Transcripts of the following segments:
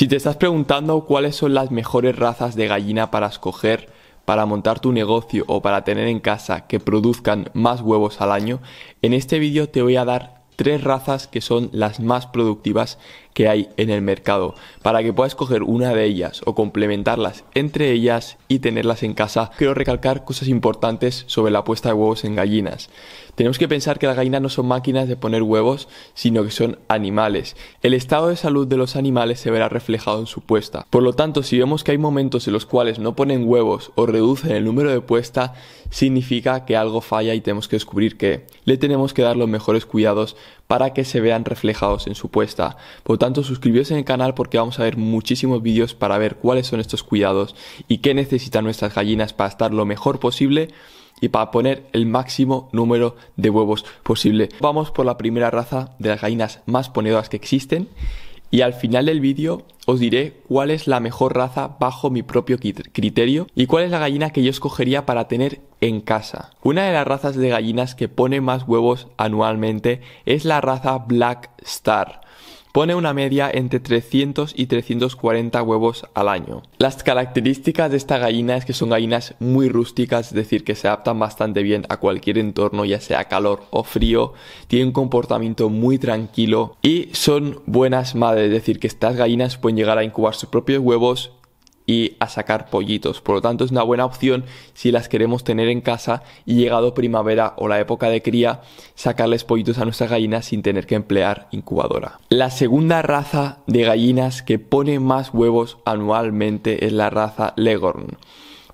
Si te estás preguntando cuáles son las mejores razas de gallina para escoger, para montar tu negocio o para tener en casa que produzcan más huevos al año, en este vídeo te voy a dar tres razas que son las más productivas que hay en el mercado para que puedas escoger una de ellas o complementarlas entre ellas y tenerlas en casa, quiero recalcar cosas importantes sobre la puesta de huevos en gallinas. Tenemos que pensar que las gallinas no son máquinas de poner huevos, sino que son animales. El estado de salud de los animales se verá reflejado en su puesta. Por lo tanto, si vemos que hay momentos en los cuales no ponen huevos o reducen el número de puesta, significa que algo falla y tenemos que descubrir que le tenemos que dar los mejores cuidados para que se vean reflejados en su puesta tanto, suscribiros en el canal porque vamos a ver muchísimos vídeos para ver cuáles son estos cuidados y qué necesitan nuestras gallinas para estar lo mejor posible y para poner el máximo número de huevos posible. Vamos por la primera raza de las gallinas más ponedoras que existen y al final del vídeo os diré cuál es la mejor raza bajo mi propio criterio y cuál es la gallina que yo escogería para tener en casa. Una de las razas de gallinas que pone más huevos anualmente es la raza Black Star Pone una media entre 300 y 340 huevos al año. Las características de esta gallina es que son gallinas muy rústicas, es decir, que se adaptan bastante bien a cualquier entorno, ya sea calor o frío, tienen un comportamiento muy tranquilo y son buenas madres, es decir, que estas gallinas pueden llegar a incubar sus propios huevos y a sacar pollitos. Por lo tanto, es una buena opción si las queremos tener en casa y llegado primavera o la época de cría, sacarles pollitos a nuestras gallinas sin tener que emplear incubadora. La segunda raza de gallinas que pone más huevos anualmente es la raza Leghorn.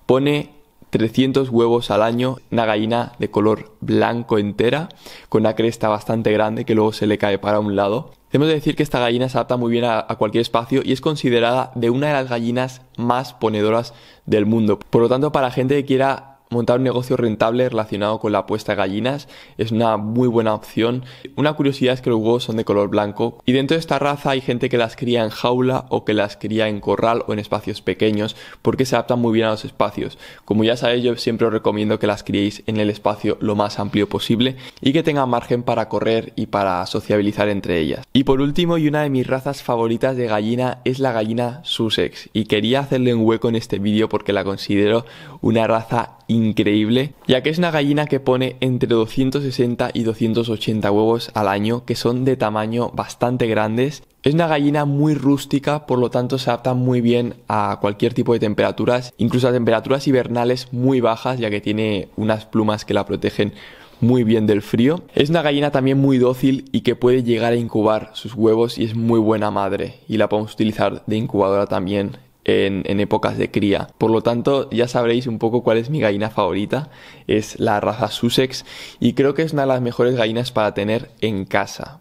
Pone 300 huevos al año, una gallina de color blanco entera, con una cresta bastante grande que luego se le cae para un lado. Hemos de decir que esta gallina se adapta muy bien a, cualquier espacio y es considerada de una de las gallinas más ponedoras del mundo. Por lo tanto, para gente que quiera Montar un negocio rentable relacionado con la puesta de gallinas es una muy buena opción. Una curiosidad es que los huevos son de color blanco y dentro de esta raza hay gente que las cría en jaula o que las cría en corral o en espacios pequeños porque se adaptan muy bien a los espacios. Como ya sabéis yo siempre os recomiendo que las criéis en el espacio lo más amplio posible y que tengan margen para correr y para sociabilizar entre ellas. Y por último y una de mis razas favoritas de gallina es la gallina Sussex y quería hacerle un hueco en este vídeo porque la considero una raza increíble, ya que es una gallina que pone entre 260 y 280 huevos al año, que son de tamaño bastante grandes. Es una gallina muy rústica, por lo tanto se adapta muy bien a cualquier tipo de temperaturas, incluso a temperaturas hibernales muy bajas, ya que tiene unas plumas que la protegen muy bien del frío. Es una gallina también muy dócil y que puede llegar a incubar sus huevos y es muy buena madre. Y la podemos utilizar de incubadora también en, épocas de cría. Por lo tanto, ya sabréis un poco cuál es mi gallina favorita. Es la raza Sussex y creo que es una de las mejores gallinas para tener en casa.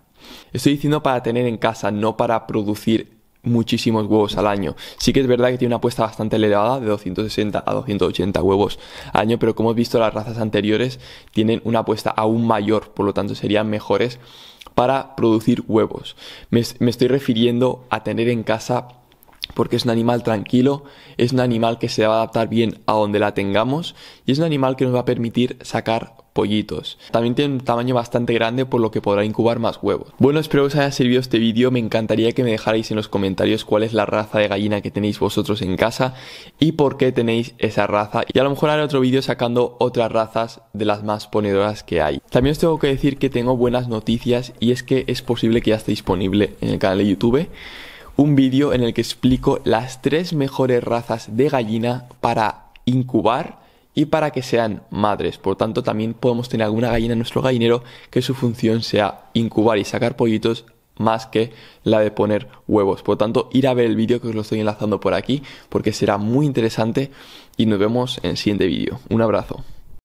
Estoy diciendo para tener en casa, no para producir muchísimos huevos al año. Sí que es verdad que tiene una apuesta bastante elevada, de 260 a 280 huevos al año, pero como he visto las razas anteriores, tienen una apuesta aún mayor, por lo tanto serían mejores para producir huevos. me estoy refiriendo a tener en casa porque es un animal tranquilo, es un animal que se va a adaptar bien a donde la tengamos y es un animal que nos va a permitir sacar pollitos. También tiene un tamaño bastante grande por lo que podrá incubar más huevos. Bueno, espero que os haya servido este vídeo, me encantaría que me dejarais en los comentarios cuál es la raza de gallina que tenéis vosotros en casa y por qué tenéis esa raza y a lo mejor haré otro vídeo sacando otras razas de las más ponedoras que hay. También os tengo que decir que tengo buenas noticias y es que es posible que ya esté disponible en el canal de YouTube un vídeo en el que explico las tres mejores razas de gallina para incubar y para que sean madres. Por tanto, también podemos tener alguna gallina en nuestro gallinero que su función sea incubar y sacar pollitos más que la de poner huevos. Por tanto, ir a ver el vídeo que os lo estoy enlazando por aquí porque será muy interesante y nos vemos en el siguiente vídeo. Un abrazo.